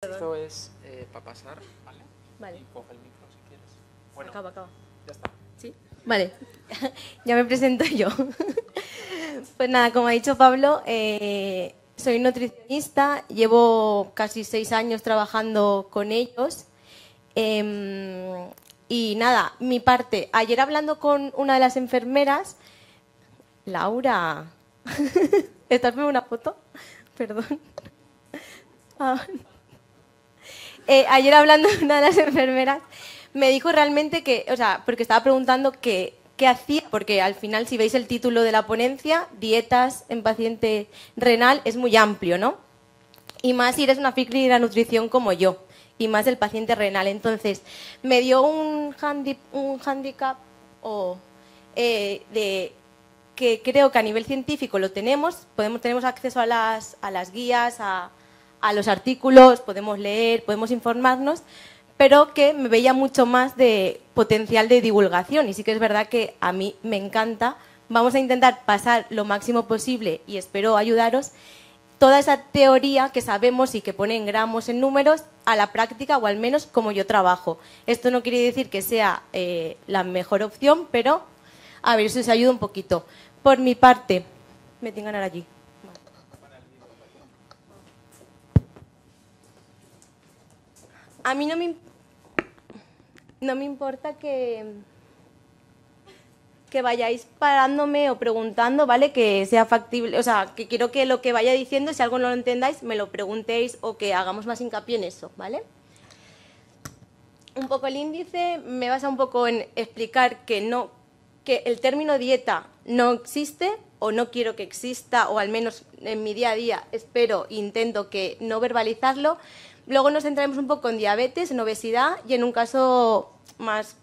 Esto es eh, para pasar, ¿vale? Vale. Y coge el micro si quieres. Bueno, acaba, acaba. Ya está. Sí. Vale, ya me presento yo. pues nada, como ha dicho Pablo, eh, soy nutricionista, llevo casi seis años trabajando con ellos. Em, y nada, mi parte, ayer hablando con una de las enfermeras, Laura, ¿estás viendo una foto? Perdón. Ah. Eh, ayer hablando una de las enfermeras, me dijo realmente que, o sea, porque estaba preguntando qué hacía, porque al final si veis el título de la ponencia, dietas en paciente renal, es muy amplio, ¿no? Y más si eres una ficri de la nutrición como yo, y más el paciente renal. Entonces, me dio un, un handicap o, eh, de que creo que a nivel científico lo tenemos, podemos, tenemos acceso a las, a las guías, a, a los artículos, podemos leer, podemos informarnos, pero que me veía mucho más de potencial de divulgación. Y sí que es verdad que a mí me encanta. Vamos a intentar pasar lo máximo posible y espero ayudaros toda esa teoría que sabemos y que ponen gramos, en números, a la práctica o al menos como yo trabajo. Esto no quiere decir que sea eh, la mejor opción, pero a ver si os ayuda un poquito. Por mi parte, me tengan allí. a mí no me, importa que, que vayáis parándome o preguntando, ¿vale? Que sea factible, o sea, que quiero que lo que vaya diciendo, si algo no lo entendáis, me lo preguntéis o que hagamos más hincapié en eso, ¿vale? Un poco el índice me basa un poco en explicar que no, que el término dieta no existe o no quiero que exista, o al menos en mi día a día espero, e intento que no verbalizarlo, Luego nos centraremos un poco en diabetes, en obesidad y en un caso más,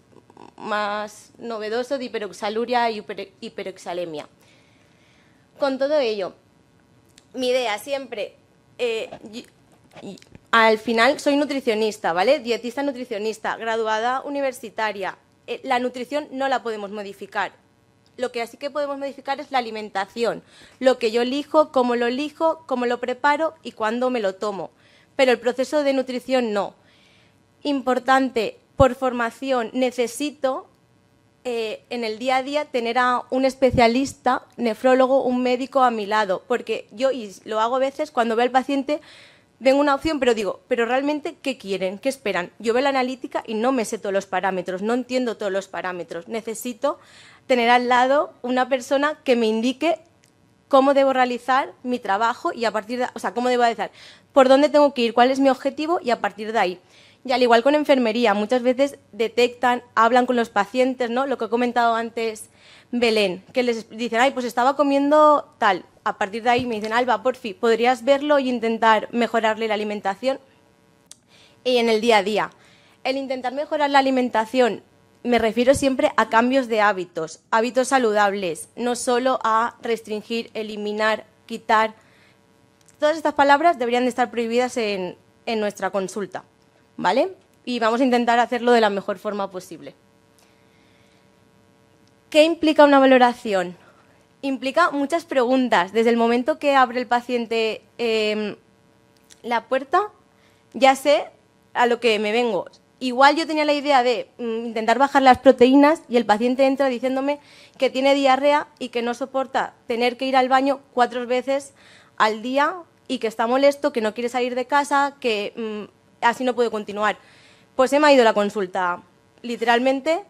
novedoso de hiperoxaluria y hiperoxalemia. Con todo ello, mi idea siempre, eh, al final soy nutricionista, ¿vale? Dietista nutricionista, graduada universitaria. Eh, la nutrición no la podemos modificar. Lo que así que podemos modificar es la alimentación, lo que yo elijo, cómo lo elijo, cómo lo preparo y cuándo me lo tomo pero el proceso de nutrición no. Importante, por formación necesito eh, en el día a día tener a un especialista, nefrólogo, un médico a mi lado, porque yo, y lo hago a veces, cuando veo al paciente, vengo una opción, pero digo, pero realmente, ¿qué quieren? ¿Qué esperan? Yo veo la analítica y no me sé todos los parámetros, no entiendo todos los parámetros. Necesito tener al lado una persona que me indique cómo debo realizar mi trabajo y a partir de, o sea, cómo debo hacer por dónde tengo que ir, cuál es mi objetivo y a partir de ahí. Y al igual con enfermería, muchas veces detectan, hablan con los pacientes, ¿no? Lo que he comentado antes Belén, que les dicen, ay, pues estaba comiendo tal. A partir de ahí me dicen, Alba, por fin, ¿podrías verlo y intentar mejorarle la alimentación? Y en el día a día. El intentar mejorar la alimentación me refiero siempre a cambios de hábitos, hábitos saludables, no solo a restringir, eliminar, quitar, Todas estas palabras deberían de estar prohibidas en, nuestra consulta, ¿vale? Y vamos a intentar hacerlo de la mejor forma posible. ¿Qué implica una valoración? Implica muchas preguntas. Desde el momento que abre el paciente em, la puerta, ya sé a lo que me vengo. Igual yo tenía la idea de mm, intentar bajar las proteínas y el paciente entra diciéndome que tiene diarrea y que no soporta tener que ir al baño cuatro veces al día y que está molesto, que no quiere salir de casa, que mm, así no puede continuar. Pues se me ha ido la consulta, literalmente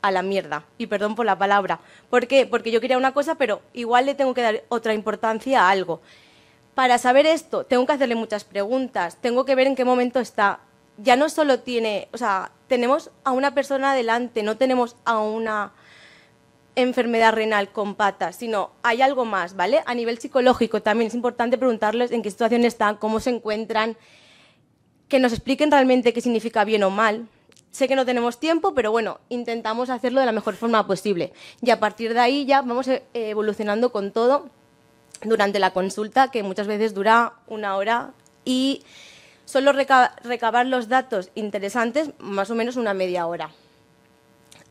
a la mierda. Y perdón por la palabra. ¿Por qué? Porque yo quería una cosa, pero igual le tengo que dar otra importancia a algo. Para saber esto, tengo que hacerle muchas preguntas, tengo que ver en qué momento está. Ya no solo tiene, o sea, tenemos a una persona adelante, no tenemos a una enfermedad renal con patas, sino hay algo más, ¿vale? A nivel psicológico también es importante preguntarles en qué situación están, cómo se encuentran, que nos expliquen realmente qué significa bien o mal. Sé que no tenemos tiempo, pero bueno, intentamos hacerlo de la mejor forma posible. Y a partir de ahí ya vamos eh, evolucionando con todo durante la consulta, que muchas veces dura una hora y solo recabar los datos interesantes más o menos una media hora.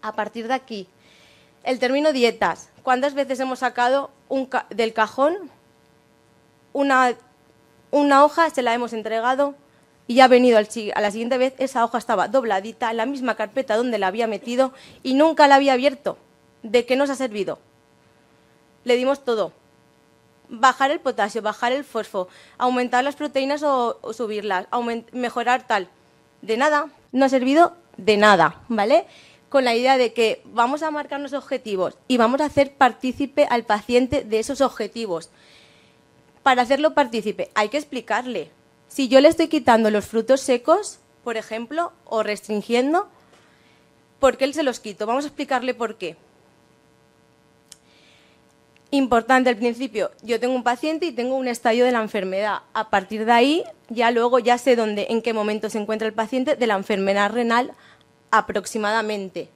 A partir de aquí, el término dietas. ¿Cuántas veces hemos sacado del cajón una, hoja, se la hemos entregado y ha venido al, a la siguiente vez? Esa hoja estaba dobladita en la misma carpeta donde la había metido y nunca la había abierto. ¿De qué nos ha servido? Le dimos todo. Bajar el potasio, bajar el fosfo, aumentar las proteínas o, o subirlas, mejorar tal. De nada, no ha servido de nada, ¿vale? con la idea de que vamos a marcar marcarnos objetivos y vamos a hacer partícipe al paciente de esos objetivos. Para hacerlo partícipe hay que explicarle. Si yo le estoy quitando los frutos secos, por ejemplo, o restringiendo, ¿por qué él se los quito? Vamos a explicarle por qué. Importante al principio, yo tengo un paciente y tengo un estadio de la enfermedad. A partir de ahí, ya luego ya sé dónde, en qué momento se encuentra el paciente de la enfermedad renal aproximadamente.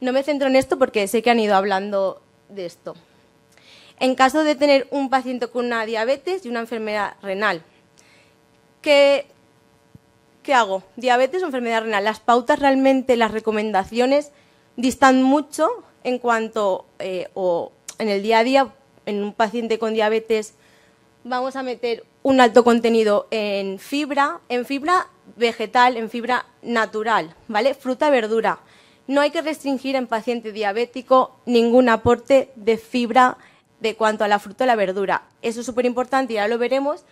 No me centro en esto porque sé que han ido hablando de esto. En caso de tener un paciente con una diabetes y una enfermedad renal, ¿qué, qué hago? ¿Diabetes o enfermedad renal? Las pautas realmente, las recomendaciones distan mucho en cuanto eh, o en el día a día en un paciente con diabetes vamos a meter un alto contenido en fibra, en fibra vegetal, en fibra natural, ¿vale? Fruta, verdura. No hay que restringir en paciente diabético ningún aporte de fibra de cuanto a la fruta o la verdura. Eso es súper importante y ahora lo veremos,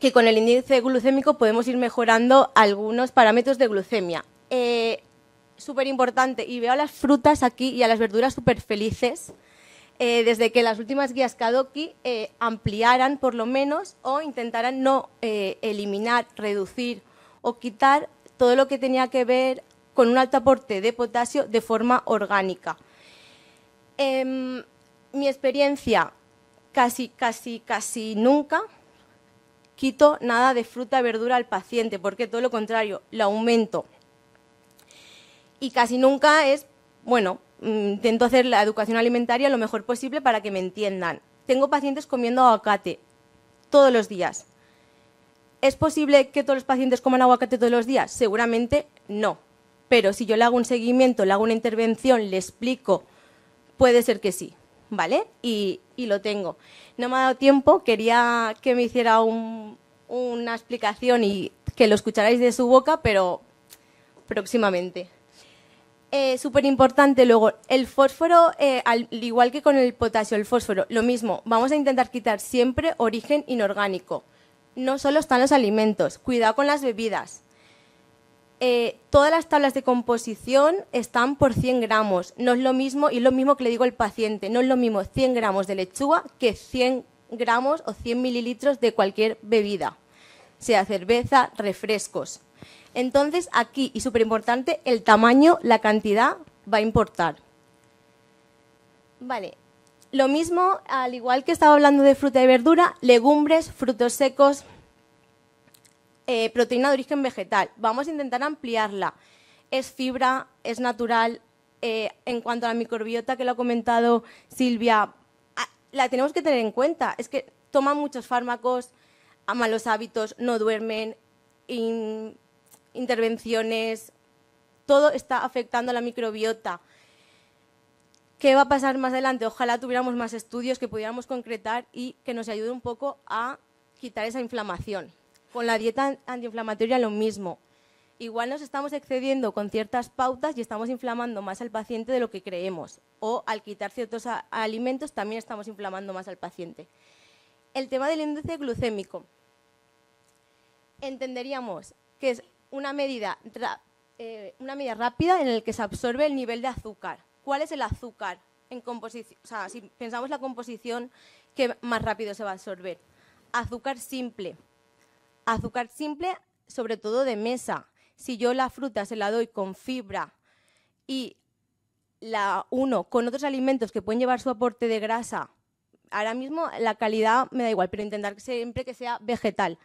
que con el índice glucémico podemos ir mejorando algunos parámetros de glucemia. Eh, súper importante, y veo a las frutas aquí y a las verduras súper felices eh, desde que las últimas guías Kadoki eh, ampliaran por lo menos o intentaran no eh, eliminar, reducir o quitar todo lo que tenía que ver con un alto aporte de potasio de forma orgánica. Em, mi experiencia, casi, casi, casi nunca quito nada de fruta, verdura al paciente, porque todo lo contrario, lo aumento. Y casi nunca es bueno, mm, intento hacer la educación alimentaria lo mejor posible para que me entiendan. Tengo pacientes comiendo aguacate todos los días. ¿Es posible que todos los pacientes coman aguacate todos los días? Seguramente no. Pero si yo le hago un seguimiento, le hago una intervención, le explico, puede ser que sí, ¿vale? Y, lo tengo. No me ha dado tiempo, quería que me hiciera una explicación y que lo escucharais de su boca, pero próximamente. Eh, súper importante luego, el fósforo, eh, al igual que con el potasio, el fósforo, lo mismo, vamos a intentar quitar siempre origen inorgánico. No solo están los alimentos, cuidado con las bebidas. Eh, todas las tablas de composición están por 100 gramos. No es lo mismo, y es lo mismo que le digo al paciente, no es lo mismo 100 gramos de lechuga que 100 gramos o 100 mililitros de cualquier bebida, sea cerveza, refrescos. Entonces aquí, y súper importante, el tamaño, la cantidad va a importar. Vale, lo mismo, al igual que estaba hablando de fruta y verdura, legumbres, frutos secos, eh, proteína de origen vegetal. Vamos a intentar ampliarla. Es fibra, es natural. Eh, en cuanto a la microbiota que lo ha comentado Silvia, ah, la tenemos que tener en cuenta. Es que toman muchos fármacos, a malos hábitos, no duermen, y intervenciones, todo está afectando a la microbiota. ¿Qué va a pasar más adelante? Ojalá tuviéramos más estudios que pudiéramos concretar y que nos ayude un poco a quitar esa inflamación. Con la dieta antiinflamatoria lo mismo. Igual nos estamos excediendo con ciertas pautas y estamos inflamando más al paciente de lo que creemos. O al quitar ciertos alimentos también estamos inflamando más al paciente. El tema del índice glucémico. Entenderíamos que es una medida, eh, una rápida en la que se absorbe el nivel de azúcar. ¿Cuál es el azúcar? En composición, o sea, si pensamos la composición que más rápido se va a absorber. Azúcar simple. Azúcar simple, sobre todo de mesa. Si yo la fruta se la doy con fibra y la uno con otros alimentos que pueden llevar su aporte de grasa, ahora mismo la calidad me da igual, pero intentar siempre que sea vegetal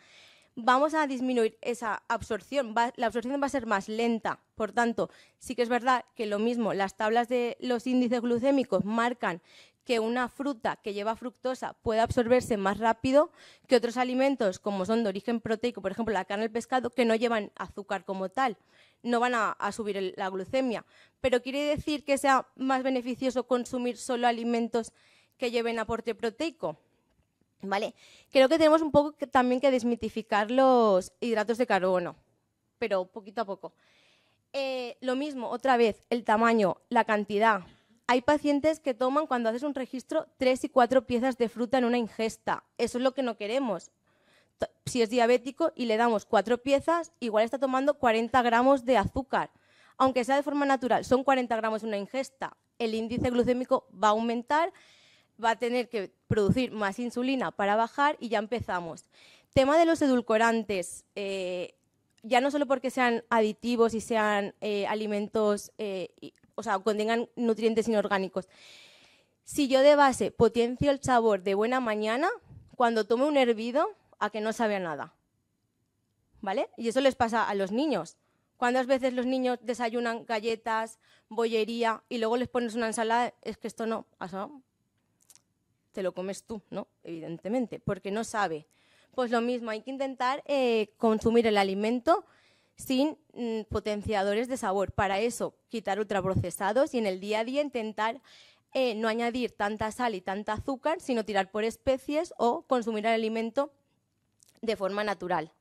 vamos a disminuir esa absorción. la absorción va a ser más lenta. Por tanto, sí que es verdad que lo mismo, las tablas de los índices glucémicos marcan que una fruta que lleva fructosa puede absorberse más rápido que otros alimentos, como son de origen proteico, por ejemplo, la carne, el pescado, que no llevan azúcar como tal. No van a, subir la glucemia. Pero quiere decir que sea más beneficioso consumir solo alimentos que lleven aporte proteico. ¿Vale? Creo que tenemos un poco también que desmitificar los hidratos de carbono, pero poquito a poco. Eh, lo mismo, otra vez, el tamaño, la cantidad. Hay pacientes que toman cuando haces un registro tres y cuatro piezas de fruta en una ingesta. Eso es lo que no queremos. Si es diabético y le damos cuatro piezas, igual está tomando 40 gramos de azúcar. Aunque sea de forma natural, son 40 gramos en una ingesta. El índice glucémico va a aumentar va a tener que producir más insulina para bajar y ya empezamos. Tema de los edulcorantes, eh, ya no solo porque sean aditivos y sean eh, alimentos, eh, o sea, contengan nutrientes inorgánicos. Si yo de base potencio el sabor de buena mañana, cuando tome un hervido, a que no sabe nada. ¿Vale? Y eso les pasa a los niños. Cuando a veces los niños desayunan galletas, bollería y luego les pones una ensalada? Es que esto no, te lo comes tú, ¿no? Evidentemente, porque no sabe. Pues lo mismo, hay que intentar eh, consumir el alimento sin mm, potenciadores de sabor. Para eso, quitar ultraprocesados y en el día a día intentar eh, no añadir tanta sal y tanta azúcar, sino tirar por especies o consumir el alimento de forma natural.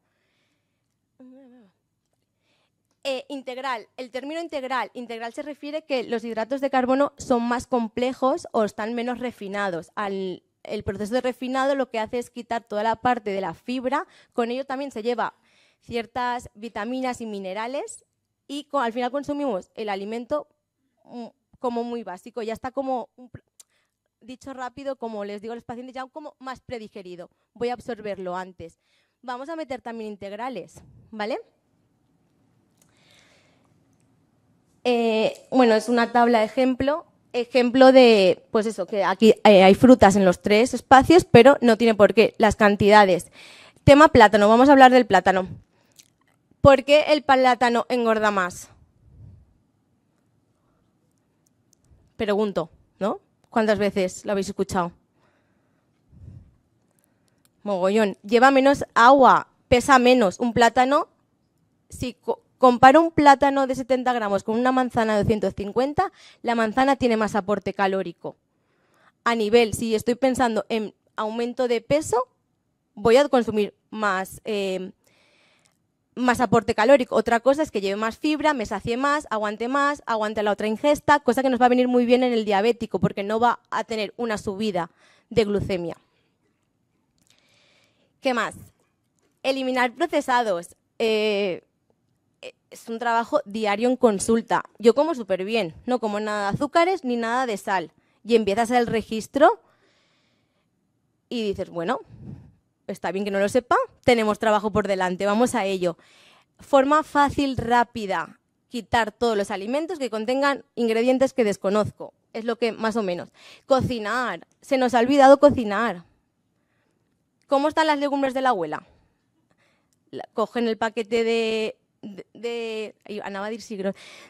Eh, integral. El término integral. Integral se refiere que los hidratos de carbono son más complejos o están menos refinados. Al, el proceso de refinado lo que hace es quitar toda la parte de la fibra. Con ello también se lleva ciertas vitaminas y minerales y al final consumimos el alimento mm, como muy básico. Ya está como, dicho rápido, como les digo a los pacientes, ya como más predigerido. Voy a absorberlo antes. Vamos a meter también integrales, ¿vale? Eh, bueno, es una tabla de ejemplo. Ejemplo de, pues eso, que aquí eh, hay frutas en los tres espacios, pero no tiene por qué las cantidades. Tema plátano, vamos a hablar del plátano. ¿Por qué el plátano engorda más? Pregunto, ¿no? ¿Cuántas veces lo habéis escuchado? Mogollón. Lleva menos agua, pesa menos. Un plátano, si Comparo un plátano de 70 gramos con una manzana de 250, la manzana tiene más aporte calórico. A nivel, si estoy pensando en aumento de peso, voy a consumir más, em, más aporte calórico. Otra cosa es que lleve más fibra, me sacie más, aguante más, aguante la otra ingesta, cosa que nos va a venir muy bien en el diabético porque no va a tener una subida de glucemia. ¿Qué más? Eliminar procesados. Eh, es un trabajo diario en consulta. Yo como súper bien, no como nada de azúcares ni nada de sal. Y empiezas el registro y dices, bueno, está bien que no lo sepa, tenemos trabajo por delante, vamos a ello. Forma fácil, rápida, quitar todos los alimentos que contengan ingredientes que desconozco. Es lo que más o menos. Cocinar, se nos ha olvidado cocinar. ¿Cómo están las legumbres de la abuela? cogen el paquete de de,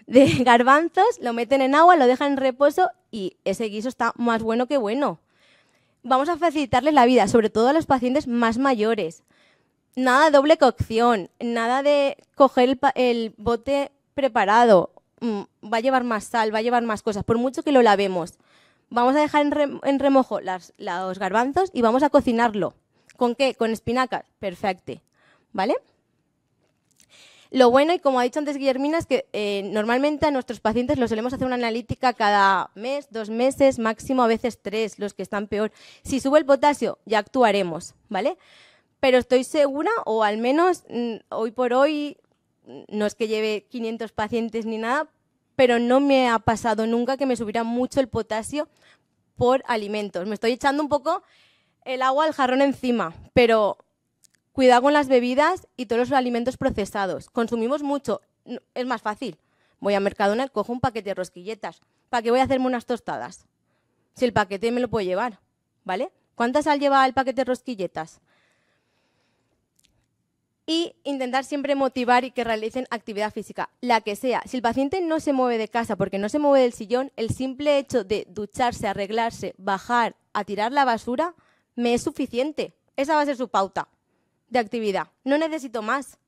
de garbanzos, lo meten en agua, lo dejan en reposo y ese guiso está más bueno que bueno. Vamos a facilitarles la vida, sobre todo a los pacientes más mayores. Nada doble cocción, nada de coger el, bote preparado. Mm, va a llevar más sal, va a llevar más cosas, por mucho que lo lavemos. Vamos a dejar en, remojo las, los garbanzos y vamos a cocinarlo. ¿Con qué? Con espinacas. Perfecto. ¿Vale? Lo bueno, y como ha dicho antes Guillermina, es que eh, normalmente a nuestros pacientes los solemos hacer una analítica cada mes, dos meses, máximo a veces tres, los que están peor. Si sube el potasio, ya actuaremos, ¿vale? Pero estoy segura, o al menos mm, hoy por hoy, mm, no es que lleve 500 pacientes ni nada, pero no me ha pasado nunca que me subiera mucho el potasio por alimentos. Me estoy echando un poco el agua al jarrón encima, pero Cuidado con las bebidas y todos los alimentos procesados. Consumimos mucho. Es más fácil. Voy a Mercadona, cojo un paquete de rosquilletas. ¿Para qué voy a hacerme unas tostadas? Si el paquete me lo puedo llevar, ¿vale? ¿Cuánta sal lleva el paquete de rosquilletas? y intentar siempre motivar y que realicen actividad física, la que sea. Si el paciente no se mueve de casa porque no se mueve del sillón, el simple hecho de ducharse, arreglarse, bajar, a tirar la basura, me es suficiente. Esa va a ser su pauta de actividad. No necesito más.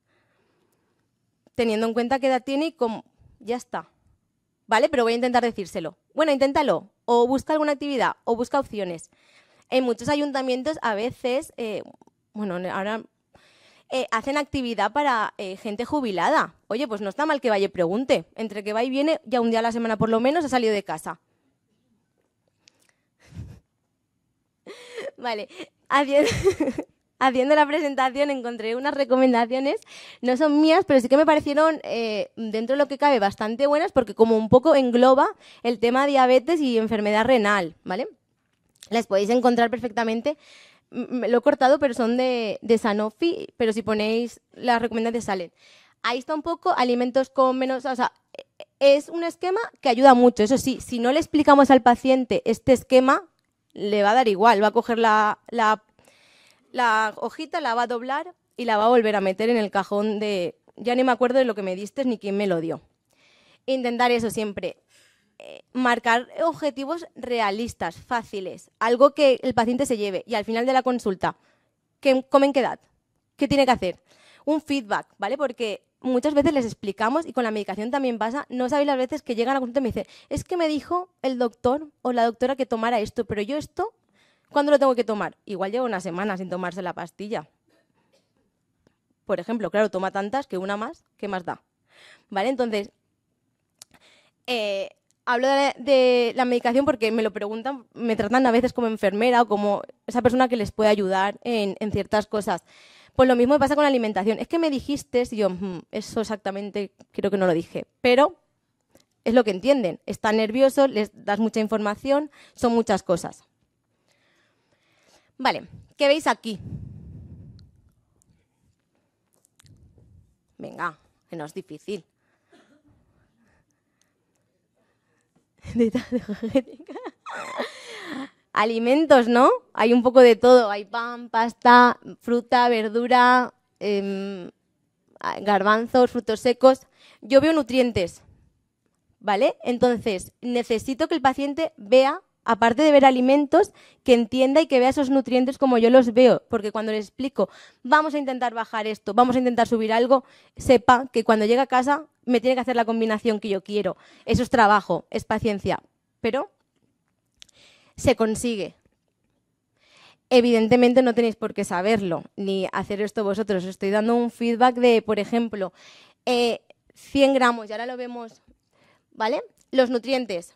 Teniendo en cuenta qué edad tiene y cómo. Ya está. ¿Vale? Pero voy a intentar decírselo. Bueno, inténtalo. O busca alguna actividad, o busca opciones. En muchos ayuntamientos a veces, eh, bueno, ahora eh, hacen actividad para eh, gente jubilada. Oye, pues no está mal que vaya y pregunte. Entre que va y viene, ya un día a la semana por lo menos ha salido de casa. vale. Adiós. haciendo la presentación encontré unas recomendaciones, no son mías, pero sí que me parecieron, eh, dentro de lo que cabe, bastante buenas porque como un poco engloba el tema diabetes y enfermedad renal, ¿vale? Las podéis encontrar perfectamente. lo he cortado, pero son de, Sanofi, pero si ponéis las recomendaciones salen. Ahí está un poco alimentos con menos, o sea, e, es un esquema que ayuda mucho. Eso sí, si no le explicamos al paciente este esquema, le va a dar igual, va a coger la la hojita la va a doblar y la va a volver a meter en el cajón de... Ya ni me acuerdo de lo que me diste ni quién me lo dio. Intentar eso siempre. Eh, marcar objetivos realistas, fáciles, algo que el paciente se lleve. Y al final de la consulta, ¿qué comen qué edad? ¿Qué tiene que hacer? Un feedback, ¿vale? Porque muchas veces les explicamos y con la medicación también pasa. No sabéis las veces que llegan a la consulta y me dicen, es que me dijo el doctor o la doctora que tomara esto, pero yo esto ¿Cuándo lo tengo que tomar? Igual llevo una semana sin tomarse la pastilla. Por ejemplo, claro, toma tantas que una más, ¿qué más da? ¿Vale? Entonces, eh, hablo de, la medicación porque me lo preguntan, me tratan a veces como enfermera o como esa persona que les puede ayudar en, ciertas cosas. Pues lo mismo me pasa con la alimentación. Es que me dijiste, y yo, mm, eso exactamente creo que no lo dije, pero es lo que entienden. Están nerviosos, les das mucha información, son muchas cosas. Vale, ¿qué veis aquí? Venga, que no es difícil. Alimentos, ¿no? Hay un poco de todo. Hay pan, pasta, fruta, verdura, em, garbanzos, frutos secos. Yo veo nutrientes, ¿vale? Entonces, necesito que el paciente vea aparte de ver alimentos, que entienda y que vea esos nutrientes como yo los veo, porque cuando le explico, vamos a intentar bajar esto, vamos a intentar subir algo, sepa que cuando llega a casa me tiene que hacer la combinación que yo quiero. Eso es trabajo, es paciencia, pero se consigue. Evidentemente no tenéis por qué saberlo, ni hacer esto vosotros. estoy dando un feedback de, por ejemplo, 100 eh, gramos, y ahora lo vemos, ¿vale? Los nutrientes,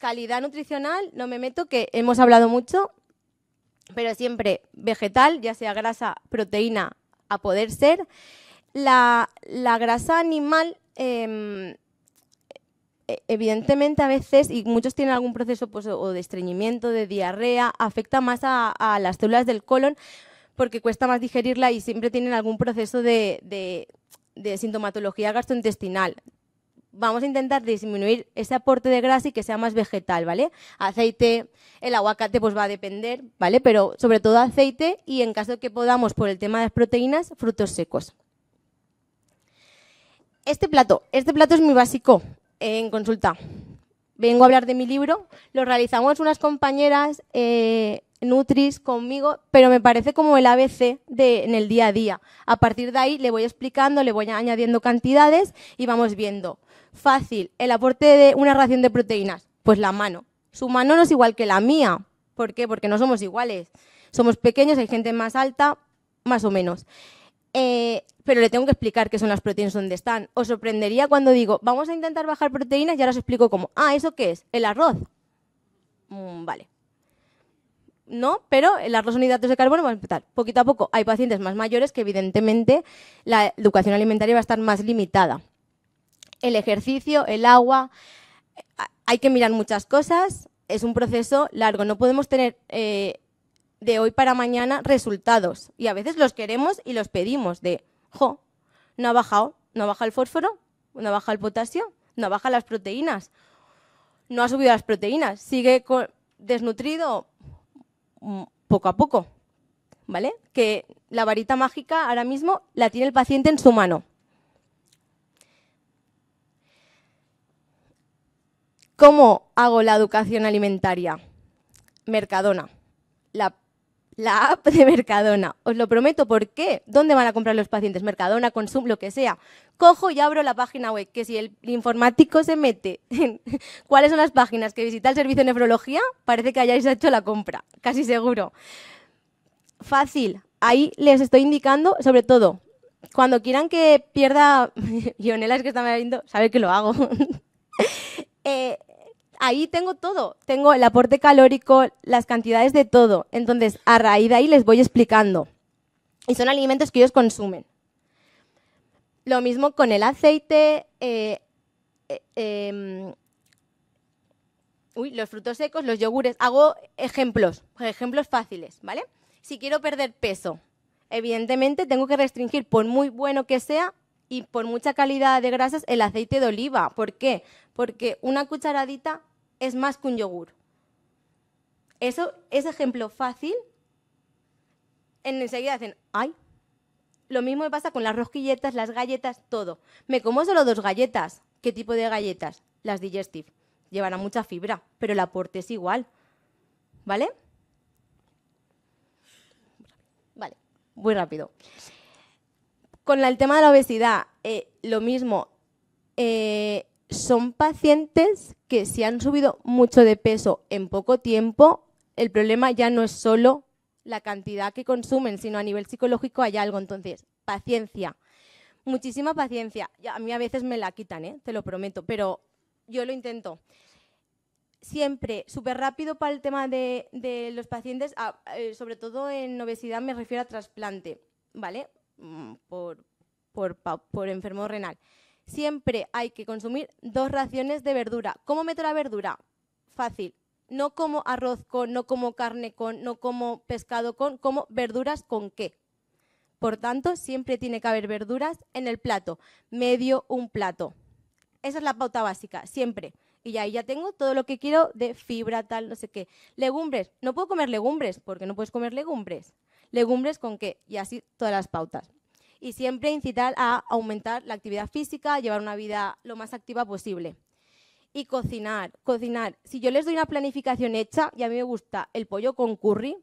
Calidad nutricional, no me meto, que hemos hablado mucho, pero siempre vegetal, ya sea grasa, proteína, a poder ser. La, grasa animal, em, e, evidentemente a veces, y muchos tienen algún proceso pues, de estreñimiento, de diarrea, afecta más a, las células del colon porque cuesta más digerirla y siempre tienen algún proceso de sintomatología gastrointestinal vamos a intentar disminuir ese aporte de grasa y que sea más vegetal, ¿vale? Aceite, el aguacate pues va a depender, ¿vale? Pero sobre todo aceite y en caso que podamos por el tema de las proteínas, frutos secos. Este plato, este plato es muy básico eh, en consulta. Vengo a hablar de mi libro, lo realizamos unas compañeras eh, Nutris conmigo, pero me parece como el ABC de, en el día a día. A partir de ahí le voy explicando, le voy añadiendo cantidades y vamos viendo. Fácil, el aporte de una ración de proteínas, pues la mano. Su mano no es igual que la mía. ¿Por qué? Porque no somos iguales. Somos pequeños, hay gente más alta, más o menos. Eh, pero le tengo que explicar qué son las proteínas, dónde están. Os sorprendería cuando digo, vamos a intentar bajar proteínas y ahora os explico cómo. Ah, ¿eso qué es? El arroz. Mm, vale no, pero la reducción de hidratos de carbono va a empezar poquito a poco. Hay pacientes más mayores que evidentemente la educación alimentaria va a estar más limitada. El ejercicio, el agua, eh, hay que mirar muchas cosas, es un proceso largo, no podemos tener eh, de hoy para mañana resultados y a veces los queremos y los pedimos de, jo, no ha bajado, no baja el fósforo, no baja el potasio, no baja las proteínas, no ha subido las proteínas, sigue desnutrido, Mm, poco a poco, ¿vale? Que la varita mágica ahora mismo la tiene el paciente en su mano. ¿Cómo hago la educación alimentaria? Mercadona, la la app de Mercadona. Os lo prometo, ¿por qué? ¿Dónde van a comprar los pacientes? Mercadona, Consum, lo que sea. Cojo y abro la página web, que si el informático se mete en cuáles son las páginas que visita el servicio de nefrología, parece que hayáis hecho la compra, casi seguro. Fácil, ahí les estoy indicando, sobre todo, cuando quieran que pierda, Ionela es que está viendo, sabe que lo hago. eh, ahí tengo todo, tengo el aporte calórico, las cantidades de todo. Entonces, a raíz de ahí les voy explicando. Y son alimentos que ellos consumen. Lo mismo con el aceite, eh, eh, em, los frutos secos, los yogures. Hago ejemplos, ejemplos fáciles, ¿vale? Si quiero perder peso, evidentemente tengo que restringir, por muy bueno que sea, y por mucha calidad de grasas el aceite de oliva. ¿Por qué? Porque una cucharadita es más que un yogur. Eso es ejemplo fácil. En enseguida dicen, ay, lo mismo me pasa con las rosquilletas, las galletas, todo. Me como solo dos galletas. ¿Qué tipo de galletas? Las digestive. Llevará mucha fibra, pero el aporte es igual. ¿Vale? Vale, muy rápido. Con el tema de la obesidad, eh, lo mismo. Eh, son pacientes que si han subido mucho de peso en poco tiempo, el problema ya no es solo la cantidad que consumen, sino a nivel psicológico hay algo. Entonces, paciencia, muchísima paciencia. A mí a veces me la quitan, ¿eh? te lo prometo, pero yo lo intento. Siempre, súper rápido para el tema de, los pacientes, eh, sobre todo en obesidad me refiero a trasplante, ¿vale? Mm, por enfermo renal siempre hay que consumir dos raciones de verdura. ¿Cómo meto la verdura? Fácil. No como arroz con, no como carne con, no como pescado con, como verduras con qué. Por tanto, siempre tiene que haber verduras en el plato, medio un plato. Esa es la pauta básica, siempre. Y ahí ya tengo todo lo que quiero de fibra, tal, no sé qué. Legumbres, no puedo comer legumbres, porque no puedes comer legumbres. Legumbres con qué, y así todas las pautas y siempre incitar a aumentar la actividad física, llevar una vida lo más activa posible. Y cocinar, cocinar. Si yo les doy una planificación hecha y a mí me gusta el pollo con curry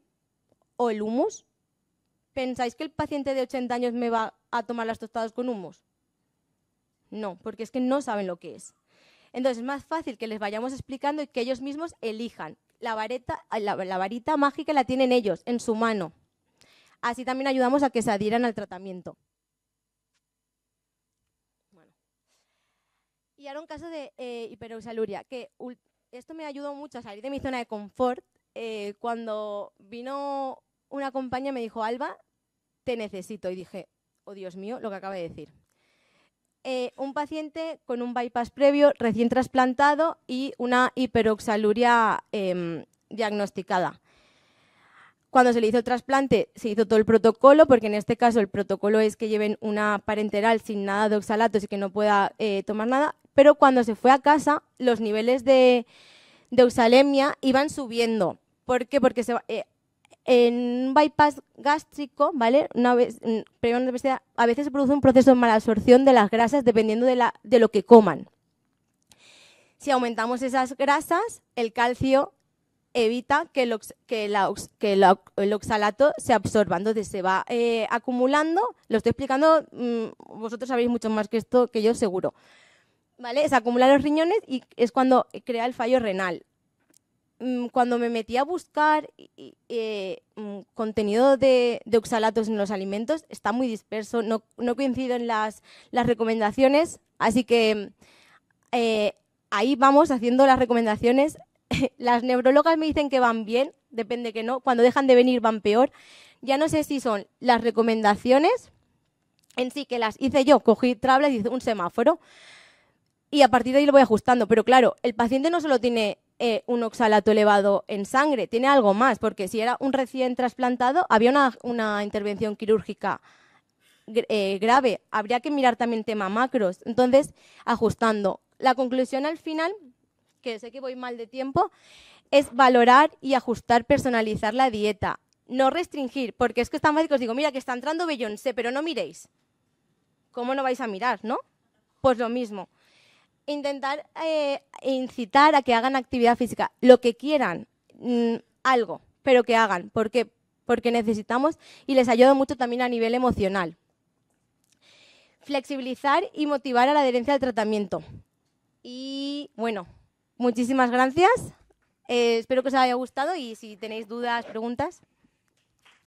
o el hummus, ¿pensáis que el paciente de 80 años me va a tomar las tostadas con hummus? No, porque es que no saben lo que es. Entonces es más fácil que les vayamos explicando y que ellos mismos elijan. La, la, varita mágica la tienen ellos en su mano. Así también ayudamos a que se adhieran al tratamiento. Y ahora un caso de eh, hiperoxaluria. que esto me ayudó mucho a salir de mi zona de confort. Eh, cuando vino una compañía me dijo, Alba, te necesito. Y dije, oh Dios mío, lo que acaba de decir. Eh, un paciente con un bypass previo, recién trasplantado y una hiperoxaluria em, diagnosticada. Cuando se le hizo el trasplante, se hizo todo el protocolo, porque en este caso el protocolo es que lleven una parenteral sin nada de oxalatos y que no pueda tomar nada pero cuando se fue a casa, los niveles de, oxalemia iban subiendo. ¿Por qué? Porque se, eh, en un bypass gástrico, ¿vale? Una mm, a veces se produce un proceso de malabsorción de las grasas dependiendo de, lo que coman. Si aumentamos esas grasas, el calcio evita que el, oxalato se absorba. Entonces se va eh, acumulando. Lo estoy explicando, mm, vosotros sabéis mucho más que esto que yo, seguro. ¿vale? Se acumulan los riñones y es cuando crea el fallo renal. Mm, cuando me metí a buscar eh, mm, contenido de, oxalatos en los alimentos, está muy disperso, no, no coincido en las, las, recomendaciones, así que eh, ahí vamos haciendo las recomendaciones. las neurólogas me dicen que van bien, depende que no, cuando dejan de venir van peor. Ya no sé si son las recomendaciones en sí que las hice yo, cogí tablas y hice un semáforo y a partir de ahí lo voy ajustando. Pero claro, el paciente no solo tiene eh, un oxalato elevado en sangre, tiene algo más, porque si era un recién trasplantado, había una, intervención quirúrgica eh, grave. Habría que mirar también tema macros. Entonces, ajustando. La conclusión al final, que sé que voy mal de tiempo, es valorar y ajustar, personalizar la dieta. No restringir, porque es que están médicos, digo, mira que está entrando Beyoncé, pero no miréis. ¿Cómo no vais a mirar, no? Pues lo mismo intentar eh, incitar a que hagan actividad física, lo que quieran, mm, algo, pero que hagan. porque Porque necesitamos y les ayuda mucho también a nivel emocional. Flexibilizar y motivar a la adherencia al tratamiento. Y bueno, muchísimas gracias. Eh, espero que os haya gustado y si tenéis dudas, preguntas.